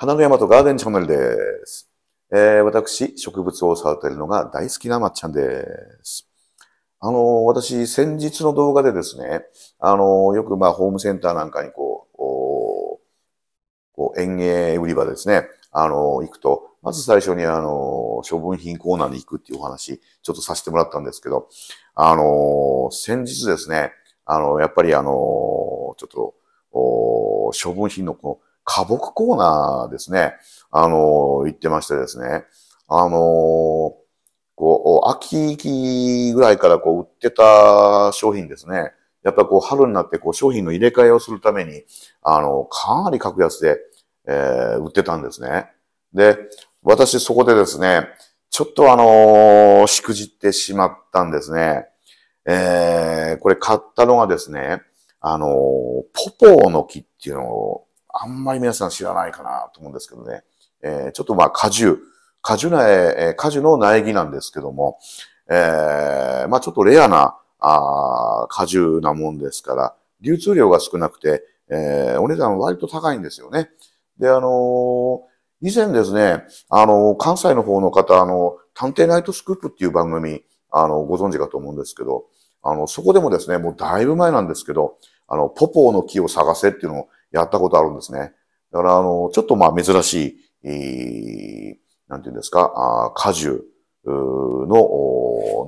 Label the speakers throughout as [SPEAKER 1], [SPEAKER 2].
[SPEAKER 1] 花の山とガーデンチャンネルです。えー、私、植物を育てるのが大好きなまっちゃんです。あのー、私、先日の動画でですね、あのー、よくまあ、ホームセンターなんかにこう、こう園芸売り場ですね、あのー、行くと、まず最初にあの、処分品コーナーに行くっていうお話、ちょっとさせてもらったんですけど、あの、先日ですね、あの、やっぱりあの、ちょっと、処分品のこの花木コーナーですね、あの、行ってましてですね、あの、こう、秋ぐらいからこう売ってた商品ですね。やっぱこう春になってこう商品の入れ替えをするために、あの、かなり格安で、えー、売ってたんですね。で、私そこでですね、ちょっとあのー、しくじってしまったんですね。えー、これ買ったのがですね、あのー、ポポーの木っていうのをあんまり皆さん知らないかなと思うんですけどね。えー、ちょっとまあ果樹、果樹苗、果樹の苗木なんですけども、えー、まあちょっとレアな、あ果樹なもんですから、流通量が少なくて、えー、お値段割と高いんですよね。で、あのー、以前ですね、あのー、関西の方の方、あの、探偵ナイトスクープっていう番組、あの、ご存知かと思うんですけど、あの、そこでもですね、もうだいぶ前なんですけど、あの、ポポーの木を探せっていうのをやったことあるんですね。だから、あの、ちょっとまあ珍しい、えー、なんていうんですか、あ果樹の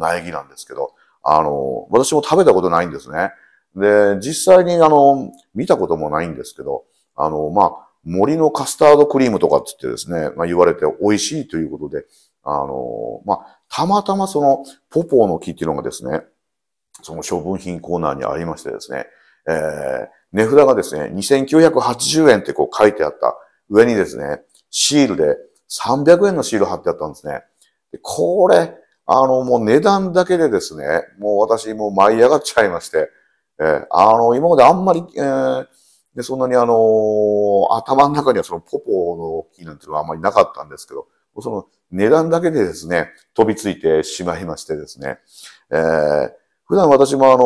[SPEAKER 1] 苗木なんですけど、あの、私も食べたことないんですね。で、実際にあの、見たこともないんですけど、あの、まあ、森のカスタードクリームとか言ってですね、まあ、言われて美味しいということで、あの、まあ、たまたまそのポポーの木っていうのがですね、その処分品コーナーにありましてですね、えー、値札がですね、2980円ってこう書いてあった上にですね、シールで300円のシール貼ってあったんですね。でこれ、あの、もう値段だけでですね、もう私もう舞い上がっちゃいまして、えー、あの、今まであんまり、えー、でそんなにあのー、頭の中にはそのポポのいなんていうのはあんまりなかったんですけど、その値段だけでですね、飛びついてしまいましてですね、えー、普段私もあの、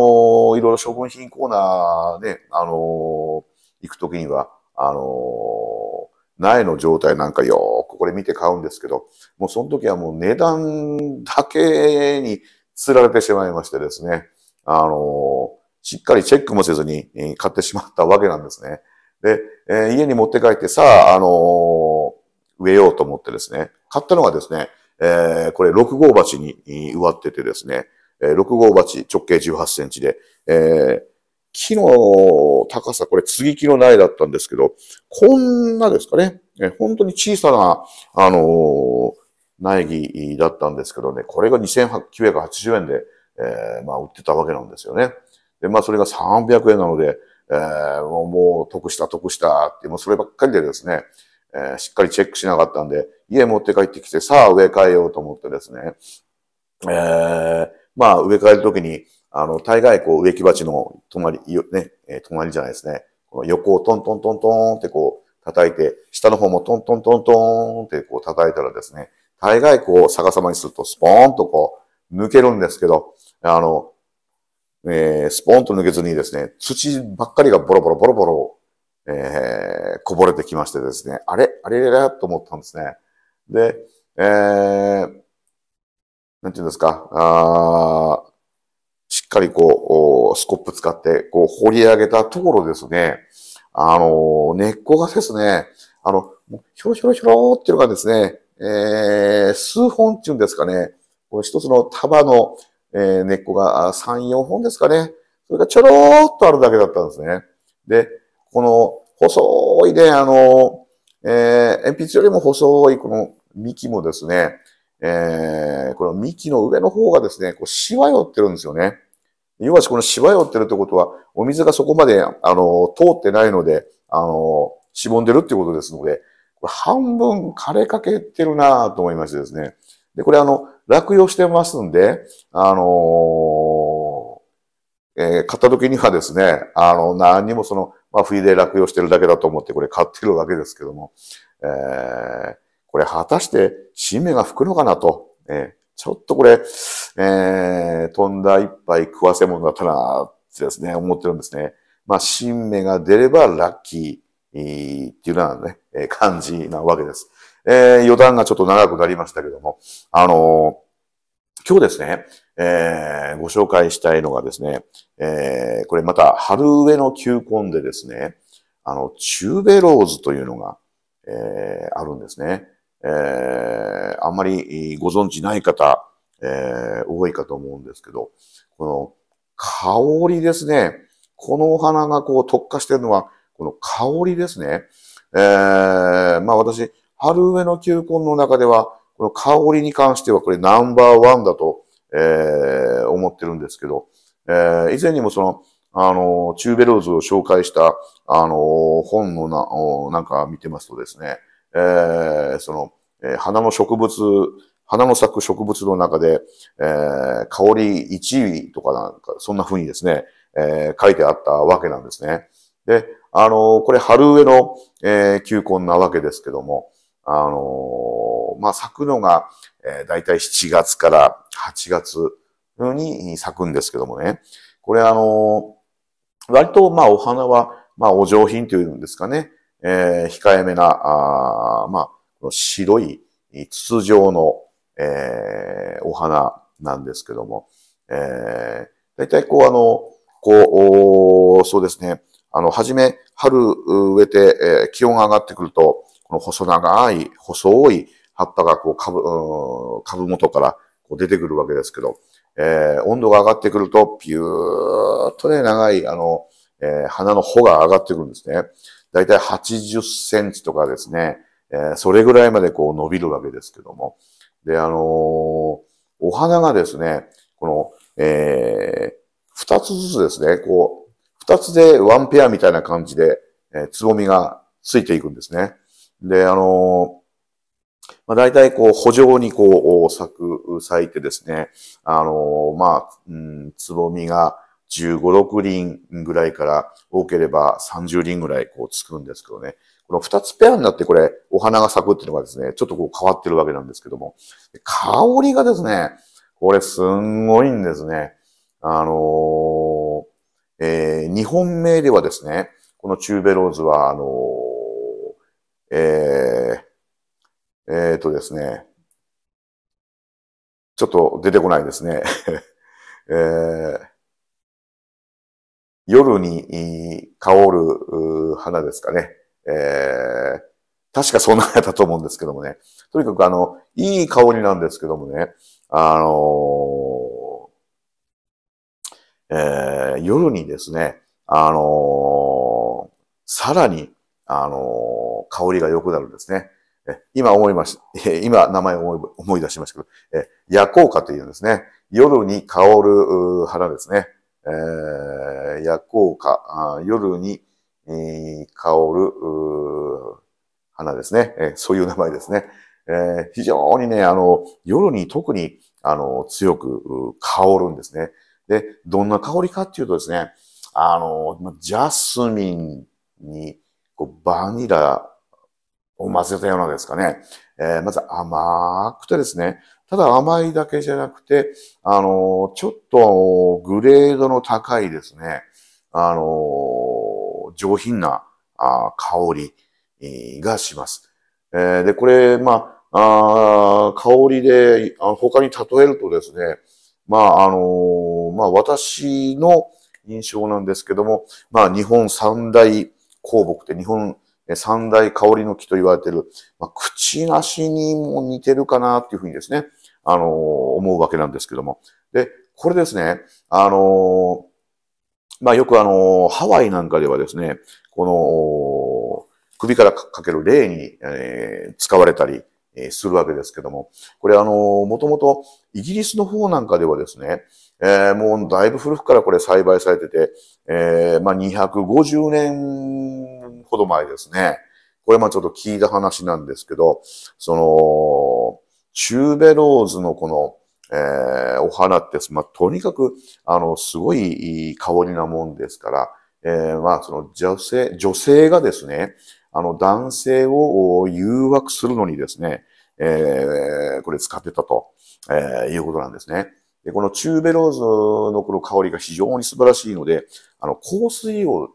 [SPEAKER 1] いろいろ処分品コーナーで、あの、行くときには、あの、苗の状態なんかよーくこれ見て買うんですけど、もうその時はもう値段だけに釣られてしまいましてですね、あの、しっかりチェックもせずに買ってしまったわけなんですね。で、えー、家に持って帰ってさあ、あのー、植えようと思ってですね、買ったのがですね、えー、これ6号鉢に植わっててですね、6号鉢直径18センチで、えー、木の高さ、これ、継ぎ木の苗だったんですけど、こんなですかね。えー、本当に小さな、あのー、苗木だったんですけどね、これが2980円で、えー、まあ、売ってたわけなんですよね。で、まあ、それが300円なので、えー、もう、得した、得したって、もうそればっかりでですね、えー、しっかりチェックしなかったんで、家持って帰ってきて、さあ植え替えようと思ってですね、えー、まあ、植え替えるときに、あの、大概こう植木鉢の隣、ね、隣じゃないですね。この横をトントントントンってこう叩いて、下の方もトントントントンってこう叩いたらですね、大概こう逆さまにするとスポーンとこう抜けるんですけど、あの、えー、スポーンと抜けずにですね、土ばっかりがボロボロボロボロ、えー、こぼれてきましてですね、あれあれれれと思ったんですね。で、えー、なんていうんですか、あしっかりこう、スコップ使って、こう、掘り上げたところですね、あの、根っこがですね、あの、ひょろひょろひょろっていうのがですね、えー、数本っていうんですかね、この一つの束の、えー、根っこが3、4本ですかね、それがちょろっとあるだけだったんですね。で、この、細いね、あの、えー、鉛筆よりも細いこの幹もですね、えー、この幹の上の方がですね、こう、しわ寄ってるんですよね。要はこのしわ寄ってるってことは、お水がそこまで、あの、通ってないので、あの、しぼんでるってことですので、これ半分枯れかけてるなと思いましてですね。で、これあの、落葉してますんで、あのー、えー、買った時にはですね、あの、何にもその、まあ、冬で落葉してるだけだと思ってこれ買ってるわけですけども、えー、これ果たして新芽が吹くのかなと、えちょっとこれ、えー、飛んだ一杯食わせ物だったなってですね、思ってるんですね。まあ、新芽が出ればラッキーっていうようなね、え感じなわけです。えー、余談がちょっと長くなりましたけども、あのー、今日ですね、えー、ご紹介したいのがですね、えー、これまた春植えの球根でですね、あの、チューベローズというのが、えー、あるんですね。えー、あんまりご存知ない方、えー、多いかと思うんですけど、この香りですね。このお花がこう特化してるのは、この香りですね。えー、まあ私、春植えの球根の中では、この香りに関してはこれナンバーワンだと、えー、思ってるんですけど、えー、以前にもその、あの、チューベローズを紹介した、あの、本のな、なんか見てますとですね、えー、その、えー、花の植物、花の咲く植物の中で、えー、香り1位とかなんか、そんな風にですね、えー、書いてあったわけなんですね。で、あのー、これ春植えの、えー、球根なわけですけども、あのー、まあ、咲くのが、えー、だいたい7月から8月に咲くんですけどもね、これあのー、割と、まお花は、まあ、お上品というんですかね、えー、控えめな、あまあ、白い筒状の、えー、お花なんですけども、えー、だいこうあの、こう、そうですね、あの、はじめ、春植えて、えー、気温が上がってくると、この細長い、細い葉っぱがこう株、株元からこう出てくるわけですけど、えー、温度が上がってくると、ピューっとね、長い、あの、えー、花の穂が上がってくるんですね。だいたい80センチとかですね、えー、それぐらいまでこう伸びるわけですけども。で、あのー、お花がですね、この、えー、二つずつですね、こう、二つでワンペアみたいな感じで、えー、つぼみがついていくんですね。で、あのーまあ、大体こう、補助にこう、咲く、咲いてですね、あの、まあ、うん、つぼみが、15、6輪ぐらいから多ければ30輪ぐらいこうつくんですけどね。この2つペアになってこれ、お花が咲くっていうのがですね、ちょっとこう変わってるわけなんですけども、香りがですね、これすんごいんですね。あのー、えー、日本名ではですね、このチューベローズは、あのー、えー、えー、とですね、ちょっと出てこないですね。えー夜に香る花ですかね。えー、確かそんなやったと思うんですけどもね。とにかくあの、いい香りなんですけどもね。あのー、えー、夜にですね、あのー、さらに、あのー、香りが良くなるんですね。え今思いました。今、名前を思い出しましたけど、え夜効果というんですね。夜に香る花ですね。えー、夜光花、夜に、えー、香る花ですね、えー、そういう名前ですね、えー。非常にね、あの、夜に特に、あの、強く香るんですね。で、どんな香りかっていうとですね、あの、ジャスミンにこうバニラを混ぜたようなですかね。えー、まず甘くてですね、ただ甘いだけじゃなくて、あの、ちょっとグレードの高いですね、あの、上品な香りがします。えで、これ、まあ、あ香りで、あ他に例えるとですね、まあ、あのまあ、私の印象なんですけども、まあ、日本三大香木って日本三大香りの木と言われている、まあ、口なしにも似てるかなっていうふうにですね、あの、思うわけなんですけども。で、これですね、あの、まあ、よくあの、ハワイなんかではですね、この、首からかける霊に、えー、使われたり、えするわけですけども、これあの、もともとイギリスの方なんかではですね、えー、もうだいぶ古くからこれ栽培されてて、えー、まあ、250年ほど前ですね。これまあちょっと聞いた話なんですけど、その、チューベローズのこの、えー、お花って、まあ、とにかく、あの、すごいい香りなもんですから、えー、まあ、その女性、女性がですね、あの、男性を誘惑するのにですね、えー、これ使ってたと、えー、いうことなんですね。で、このチューベローズのこの香りが非常に素晴らしいので、あの、香水を、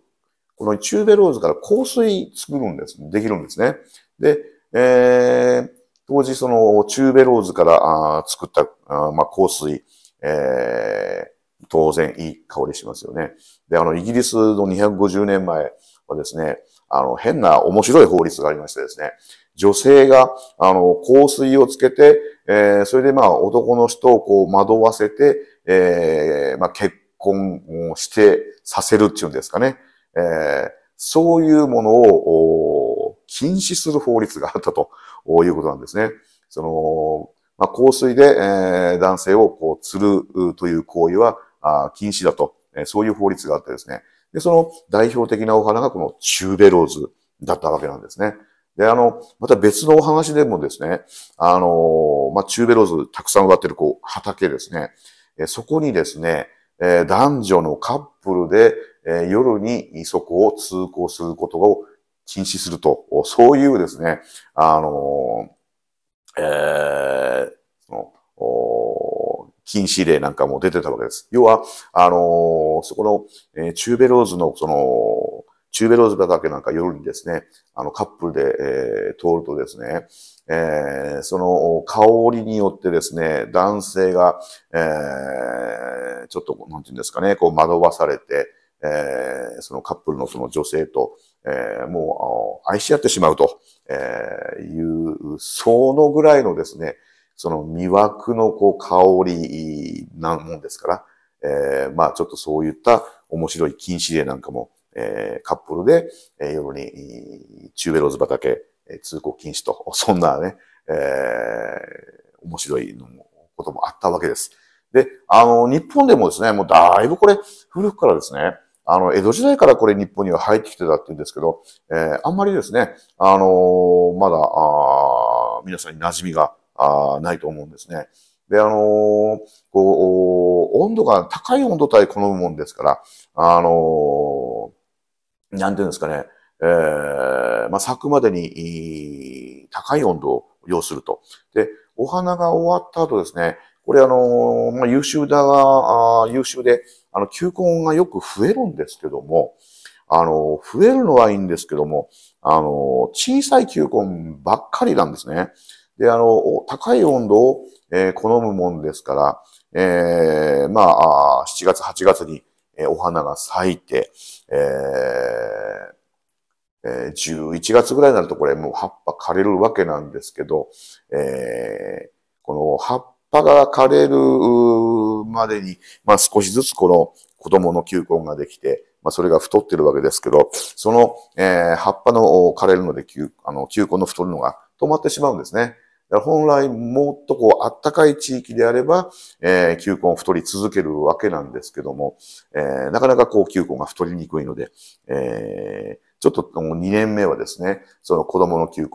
[SPEAKER 1] このチューベローズから香水作るんです。できるんですね。で、えー、当時そのーベローズからあ作ったあ、まあ、香水、えー、当然いい香りしますよね。で、あの、イギリスの250年前はですね、あの、変な面白い法律がありましてですね、女性が、あの、香水をつけて、えー、それでまあ、男の人をこう惑わせて、えー、まあ、結婚をしてさせるっていうんですかね。えー、そういうものを禁止する法律があったとういうことなんですね。その、まあ、香水で、えー、男性をこう、釣るという行為は、あ禁止だと、えー、そういう法律があってですね。で、その代表的なお花がこのチューベローズだったわけなんですね。で、あの、また別のお話でもですね、あの、まあ、チューベローズたくさん植わってるこう、畑ですね。えそこにですね、え男女のカップルで、え夜にそこを通行することを禁止すると、そういうですね、あの、えー、その、禁止令なんかも出てたわけです。要は、あのそこの、えー、チューベローズの、その、チューベローズ畑なんか夜にですね、あのカップルで、えー、通るとですね、えー、その香りによってですね、男性が、えー、ちょっと、なんていうんですかね、こう惑わされて、えー、そのカップルのその女性と、えー、もう愛し合ってしまうと、えいう、そのぐらいのですね、その魅惑のこう香りなもんですから、えー、まあちょっとそういった面白い禁止例なんかも、えー、カップルで、えー、夜にチューベローズ畑、通行禁止と、そんなね、えー、面白いのもこともあったわけです。で、あの、日本でもですね、もうだいぶこれ古くからですね、あの、江戸時代からこれ日本には入ってきてたって言うんですけど、えー、あんまりですね、あのー、まだ、あ皆さんに馴染みがあないと思うんですね。で、あのー、こう、温度が高い温度帯好むもんですから、あのー、なんていうんですかね、えー、まあ、咲くまでに、高い温度を要すると。で、お花が終わった後ですね、これあの、まあ、優秀だが、優秀で、あの、球根がよく増えるんですけども、あの、増えるのはいいんですけども、あの、小さい球根ばっかりなんですね。で、あの、高い温度を、えー、好むもんですから、えー、まあ、7月、8月に、えー、お花が咲いて、ええー、11月ぐらいになるとこれもう葉っぱ枯れるわけなんですけど、えー、この葉っ葉が枯れるまでに、まあ、少しずつこの子供の球根ができて、まあ、それが太ってるわけですけど、その、えー、葉っぱの枯れるので球、あの、球根の太るのが止まってしまうんですね。本来もっとこう、あったかい地域であれば、えー、球根を太り続けるわけなんですけども、えー、なかなかこう、球根が太りにくいので、えー、ちょっともう2年目はですね、その子供の球根、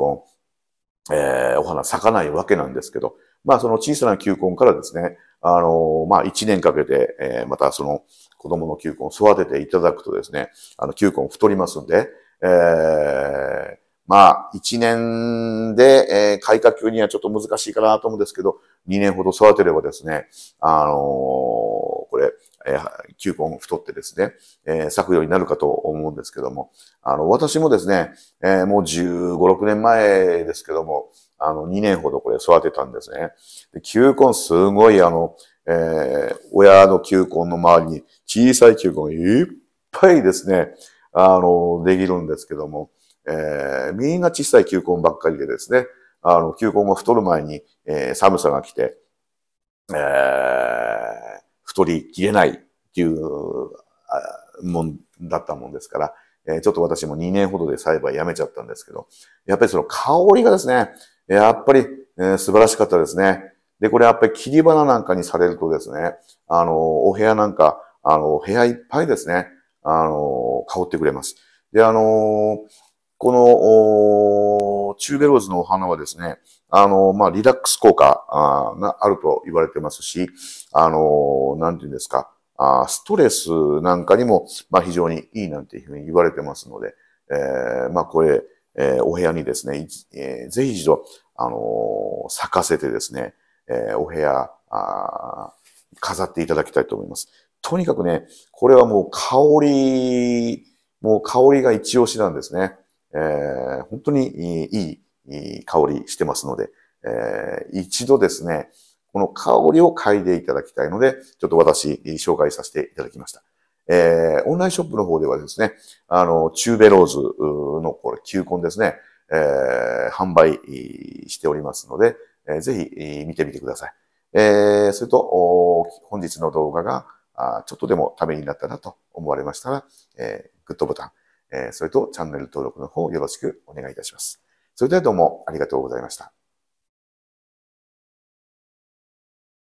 [SPEAKER 1] えー、お花咲かないわけなんですけど、まあその小さな球根からですね、あの、まあ1年かけて、えー、またその子供の球根を育てていただくとですね、あの球根太りますんで、えー、まあ1年で、えー、開花球にはちょっと難しいかなと思うんですけど、2年ほど育てればですね、あのー、これ、えー、球根太ってですね、えー、咲くようになるかと思うんですけども、あの、私もですね、えー、もう15、6年前ですけども、あの、2年ほどこれ育てたんですね。で球根すごいあの、えー、親の球根の周りに小さい球根いっぱいですね、あの、できるんですけども、えー、みんな小さい球根ばっかりでですね、あの、球根が太る前に、えー、寒さが来て、えー、太りきれないっていう、もんだったもんですから、えー、ちょっと私も2年ほどで栽培やめちゃったんですけど、やっぱりその香りがですね、やっぱり、えー、素晴らしかったですね。で、これやっぱり切り花なんかにされるとですね、あの、お部屋なんか、あの、部屋いっぱいですね、あの、香ってくれます。で、あの、この、チューベローズのお花はですね、あの、まあ、リラックス効果あがあると言われてますし、あの、なんていうんですか、あストレスなんかにも、まあ、非常にいいなんていうふうに言われてますので、えー、まあ、これ、えー、お部屋にですね、えー、ぜひ一度、あの咲かせてですね、えお部屋あ、飾っていただきたいと思います。とにかくね、これはもう香り、もう香りが一押しなんですね。えー、本当にいいいい香りしてますので、えー、一度ですね、この香りを嗅いでいただきたいので、ちょっと私、紹介させていただきました。えー、オンラインショップの方ではですね、あの、チューベローズの、これ、球根ですね、えー、販売しておりますので、えー、ぜひ見てみてください。えー、それと、本日の動画が、あちょっとでもためになったなと思われましたら、えー、グッドボタン、えー、それとチャンネル登録の方よろしくお願いいたします。それではどうもありがとうございました。